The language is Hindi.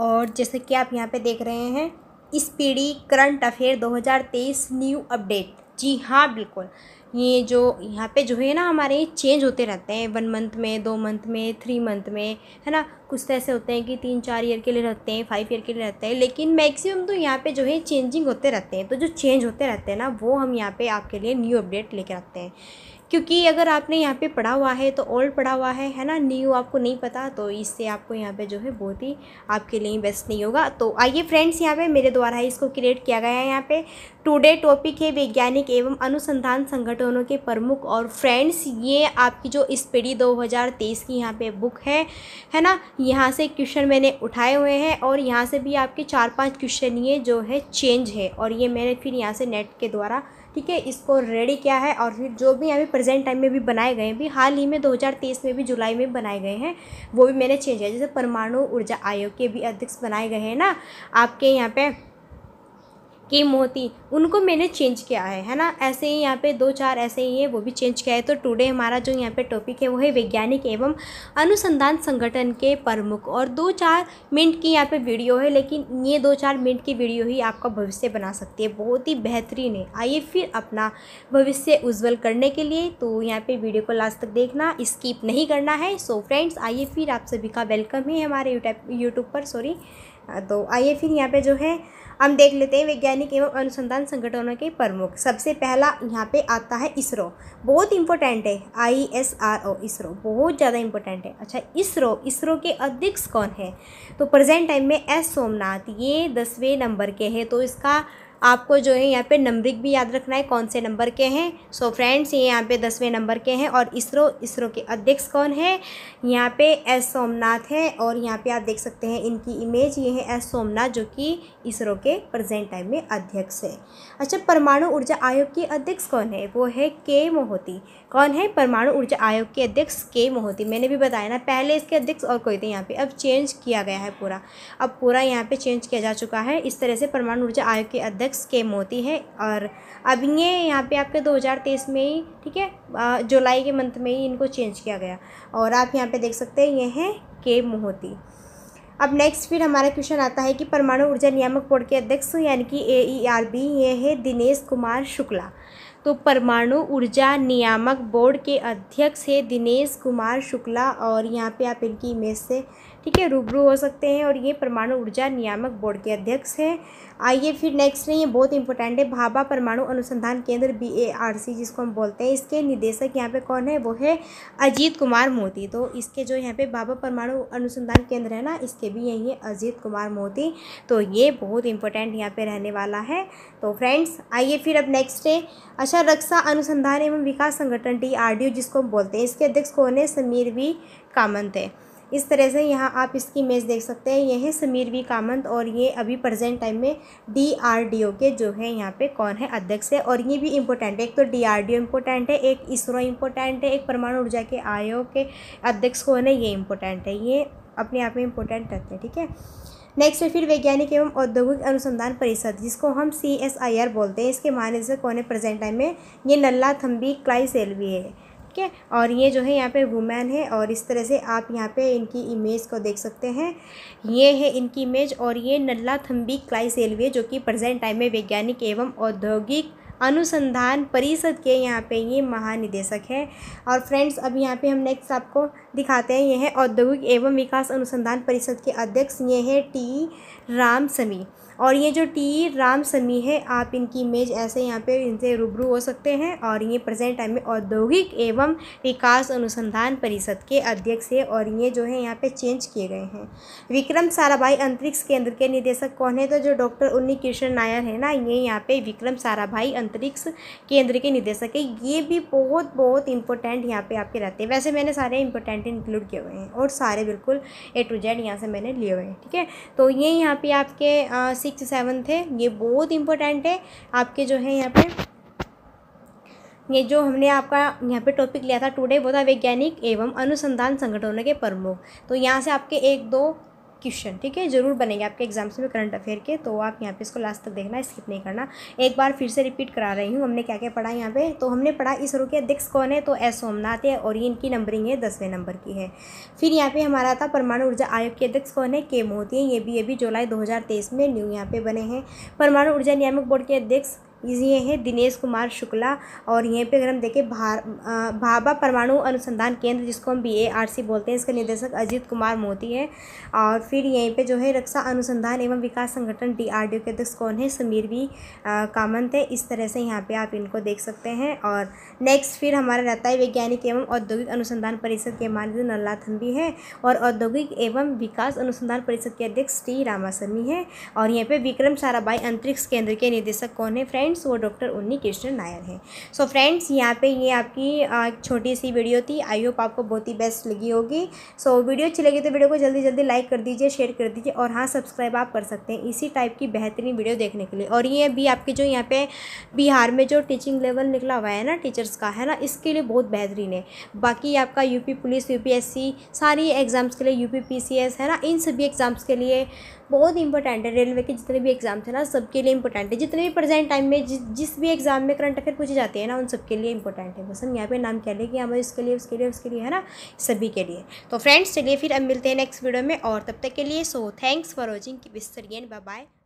और जैसे कि आप यहाँ पे देख रहे हैं इस पीढ़ी करंट अफेयर 2023 न्यू अपडेट जी हाँ बिल्कुल ये जो यहाँ पे जो है ना हमारे चेंज होते रहते हैं वन मंथ में दो मंथ में थ्री मंथ में है ना कुछ तो ऐसे होते हैं कि तीन चार ईयर के लिए रहते हैं फाइव ईयर के लिए रहते हैं लेकिन मैक्सिमम तो यहाँ पे जो है चेंजिंग होते रहते हैं तो जो चेंज होते रहते हैं ना वो हम यहाँ पे आपके लिए न्यू अपडेट लेकर आते हैं क्योंकि अगर आपने यहाँ पे पढ़ा हुआ है तो ओल्ड पढ़ा हुआ है है ना न्यू आपको नहीं पता तो इससे आपको यहाँ पे जो है बहुत ही आपके लिए बेस्ट नहीं होगा तो आइए फ्रेंड्स यहाँ पे मेरे द्वारा इसको क्रिएट किया गया है यहाँ पे टुडे टॉपिक है वैज्ञानिक एवं अनुसंधान संगठनों के प्रमुख और फ्रेंड्स ये आपकी जो स्पीडी दो की यहाँ पर बुक है है ना यहाँ से क्वेश्चन मैंने उठाए हुए हैं और यहाँ से भी आपके चार पाँच क्वेश्चन ये जो है चेंज है और ये मैंने फिर यहाँ से नेट के द्वारा ठीक है इसको रेडी किया है और फिर जो भी अभी प्रेजेंट टाइम में भी बनाए गए हैं भी हाल ही में 2023 में भी जुलाई में बनाए गए हैं वो भी मैंने चेंज किया जैसे परमाणु ऊर्जा आयोग के भी अध्यक्ष बनाए गए हैं ना आपके यहाँ पे के मोती उनको मैंने चेंज किया है है ना ऐसे ही यहाँ पे दो चार ऐसे ही है वो भी चेंज किया है तो टुडे हमारा जो यहाँ पे टॉपिक है वो है वैज्ञानिक एवं अनुसंधान संगठन के प्रमुख और दो चार मिनट की यहाँ पे वीडियो है लेकिन ये दो चार मिनट की वीडियो ही आपका भविष्य बना सकती है बहुत ही बेहतरीन है आइए फिर अपना भविष्य उज्ज्वल करने के लिए तो यहाँ पर वीडियो को लास्ट तक देखना स्किप नहीं करना है सो फ्रेंड्स आइए फिर आप सभी का वेलकम है हमारे यूट्यूब पर सॉरी हाँ, तो आइए फिर यहाँ पे जो है हम देख लेते हैं वैज्ञानिक एवं अनुसंधान संगठनों के प्रमुख सबसे पहला यहाँ पे आता है इसरो बहुत इंपॉर्टेंट है I S R O ISRO बहुत ज़्यादा इंपॉर्टेंट है अच्छा इसरो इसरो के अध्यक्ष कौन है तो प्रेजेंट टाइम में एस सोमनाथ ये दसवें नंबर के हैं तो इसका आपको जो है यहाँ पे नंबरिक भी याद रखना है कौन से नंबर के हैं सो so फ्रेंड्स ये यहाँ पे दसवें नंबर के हैं और इसरो इसरो के अध्यक्ष कौन है यहाँ पे एस सोमनाथ है और यहाँ पे आप देख सकते हैं इनकी इमेज ये है एस सोमनाथ जो कि इसरो के प्रजेंट टाइम में अध्यक्ष है अच्छा परमाणु ऊर्जा आयोग के अध्यक्ष कौन है वो है के मोहती कौन है परमाणु ऊर्जा आयोग के अध्यक्ष के मोहती मैंने भी बताया ना पहले इसके अध्यक्ष और कोई थे यहाँ पे अब चेंज किया गया है पूरा अब पूरा यहाँ पे चेंज किया जा चुका है इस तरह से परमाणु ऊर्जा आयोग के अध्यक्ष के मोहती है और अब ये यहाँ पे आपके 2023 में ही ठीक है जुलाई के मंथ में ही इनको चेंज किया गया और आप यहाँ पर देख सकते हैं ये हैं के मोहती अब नेक्स्ट फिर हमारा क्वेश्चन आता है कि परमाणु ऊर्जा नियामक बोर्ड के अध्यक्ष यानी कि ए ई आर बी ये है दिनेश कुमार शुक्ला तो परमाणु ऊर्जा नियामक बोर्ड के अध्यक्ष है दिनेश कुमार शुक्ला और यहाँ पे आप इनकी इमेज से ठीक है रूबरू हो सकते हैं और ये परमाणु ऊर्जा नियामक बोर्ड के अध्यक्ष हैं आइए फिर नेक्स्ट है ये बहुत इंपॉर्टेंट है भाभा परमाणु अनुसंधान केंद्र बी ए आर सी जिसको हम बोलते हैं इसके निदेशक यहाँ पे कौन है वो है अजीत कुमार मोती तो इसके जो यहाँ पे भाभा परमाणु अनुसंधान केंद्र है ना इसके भी यही है अजीत कुमार मोती तो ये बहुत इंपॉर्टेंट यहाँ पर रहने वाला है तो फ्रेंड्स आइए फिर अब नेक्स्ट है अच्छा रक्षा अनुसंधान एवं विकास संगठन टी आर डी जिसको हम बोलते हैं इसके अध्यक्ष कौन है समीर वी कामंत है इस तरह से यहाँ आप इसकी इमेज देख सकते हैं ये है समीर वी कामंत और ये अभी प्रेजेंट टाइम में डी आर डी ओ के जो है यहाँ पे कौन है अध्यक्ष है और ये भी इम्पोर्टेंट है एक तो D R D O important है एक इसरो इम्पोर्टेंट है एक परमाणु ऊर्जा के आयोग के अध्यक्ष कौन है ये इम्पोर्टेंट है ये अपने आप में इम्पोर्टेंट रहते हैं ठीक है नेक्स्ट है फिर वैज्ञानिक एवं औद्योगिक अनुसंधान परिषद जिसको हम सी एस आई आर बोलते हैं इसके महानिदेशक कौन है प्रेजेंट टाइम में ये नल्ला थम्बी क्लाई भी है ठीक है और ये जो है यहाँ पे वुमेन है और इस तरह से आप यहाँ पे इनकी इमेज को देख सकते हैं ये है इनकी इमेज और ये नल्ला थम्बी क्लाई भी है जो कि प्रजेंट टाइम में वैज्ञानिक एवं औद्योगिक अनुसंधान परिषद के यहाँ पे ये महानिदेशक है और फ्रेंड्स अब यहाँ पे हम नेक्स्ट आपको दिखाते हैं ये हैं औद्योगिक एवं विकास अनुसंधान परिषद के अध्यक्ष ये हैं टी राम समी और ये जो टी राम समी है आप इनकी इमेज ऐसे यहाँ पे इनसे रूबरू हो सकते हैं और ये प्रेजेंट टाइम में औद्योगिक एवं विकास अनुसंधान परिषद के अध्यक्ष है और ये जो है यहाँ पे चेंज किए गए हैं विक्रम साराभाई अंतरिक्ष केंद्र के निदेशक कौन है तो जो डॉक्टर उन्नी कृष्ण नायर है ना ये यहाँ पे विक्रम साराभाई अंतरिक्ष केंद्र के निदेशक है ये भी बहुत बहुत इंपॉर्टेंट यहाँ पर आपके रहते हैं वैसे मैंने सारे इंपॉर्टेंट कंटेंट इंक्लूड किए हुए हैं और सारे बिल्कुल ए टू जेड यहाँ से मैंने लिए हुए हैं ठीक है तो ये यहाँ पे आपके सिक्स सेवन थे ये बहुत इंपॉर्टेंट है आपके जो है यहाँ पे ये जो हमने आपका यहाँ पे टॉपिक लिया था टुडे वो था वैज्ञानिक एवं अनुसंधान संगठनों के प्रमुख तो यहाँ से आपके एक दो क्वेश्चन ठीक है जरूर बनेंगे आपके एग्जाम्स में करंट अफेयर के तो आप यहाँ पे इसको लास्ट तक देखना स्किप नहीं करना एक बार फिर से रिपीट करा रही हूँ हमने क्या क्या पढ़ा यहाँ पे तो हमने पढ़ा इसरो के अध्यक्ष कौन है तो एस सोमनाथ है और ये इनकी नंबरिंग है दसवें नंबर की है फिर यहाँ पे हमारा था परमाणु ऊर्जा आयोग के अध्यक्ष कौन है के मोहती है ये भी ये भी जुलाई दो में न्यू यहाँ पे बने हैं परमाणु ऊर्जा नियामक बोर्ड के अध्यक्ष ये है दिनेश कुमार शुक्ला और यहीं पे अगर हम देखें भार भाभा परमाणु अनुसंधान केंद्र जिसको हम बी ए आर सी बोलते हैं इसके निदेशक अजीत कुमार मोती है और फिर यहीं पे जो है रक्षा अनुसंधान एवं विकास संगठन डी आर डी ओ के अध्यक्ष कौन है समीर भी कामंत है इस तरह से यहाँ पर आप इनको देख सकते हैं और नेक्स्ट फिर हमारा रहता है वैज्ञानिक एवं औद्योगिक अनुसंधान परिषद के मान्य नल्ला थम्बी है और औद्योगिक एवं विकास अनुसंधान परिषद के अध्यक्ष टी रामासमी है और यहाँ पर विक्रम साराभाई अंतरिक्ष केंद्र के निदेशक कौन है फ्रेंड फ्रेंड्स वो डॉक्टर उन्नी कृष्ण नायर हैं सो फ्रेंड्स यहाँ पे ये आपकी छोटी सी वीडियो थी आई होप आपको बहुत ही बेस्ट लगी होगी सो so, वीडियो अच्छी लगी तो वीडियो को जल्दी जल्दी लाइक कर दीजिए शेयर कर दीजिए और हाँ सब्सक्राइब आप कर सकते हैं इसी टाइप की बेहतरीन वीडियो देखने के लिए और ये भी आपके जो यहाँ पे बिहार में जो टीचिंग लेवल निकला हुआ है ना टीचर्स का है ना इसके लिए बहुत बेहतरीन है बाकी आपका यूपी पुलिस यूपीएससी सारी एग्ज़ाम्स के लिए यूपी पीसीएस है ना इन सभी एग्ज़ाम्स के लिए बहुत इंपॉर्टेंट है रेलवे के जितने भी एग्ज़ाम थे ना सबके लिए इंपॉर्टेंट है जितने भी प्रेजेंट टाइम में जि, जिस भी एग्ज़ाम में करंट अफेयर पूछे जाते हैं ना उन सबके लिए इंपॉर्टेंट है बस हम यहाँ पे नाम कह लेंगे हमारे इसके लिए उसके लिए उसके लिए है ना सभी के लिए तो फ्रेंड्स चलिए फिर अब मिलते हैं नेक्स्ट वीडियो में और तब तक के लिए सो थैंक्स फॉर वॉचिंग की विस्तर बाय